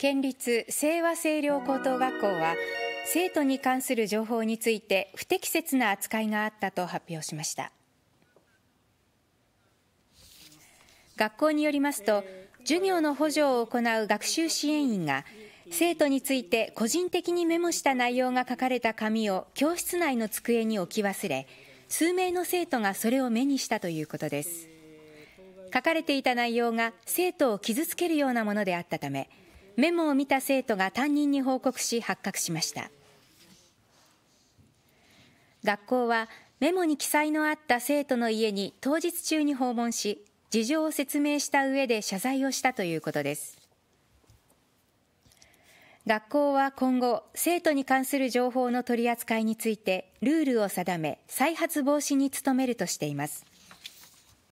県立清和清涼高等学校は生徒に関する情報について不適切な扱いがあったと発表しました学校によりますと授業の補助を行う学習支援員が生徒について個人的にメモした内容が書かれた紙を教室内の机に置き忘れ数名の生徒がそれを目にしたということです書かれていた内容が生徒を傷つけるようなものであったためメモを見た生徒が担任に報告し発覚しました学校はメモに記載のあった生徒の家に当日中に訪問し事情を説明した上で謝罪をしたということです学校は今後生徒に関する情報の取り扱いについてルールを定め再発防止に努めるとしています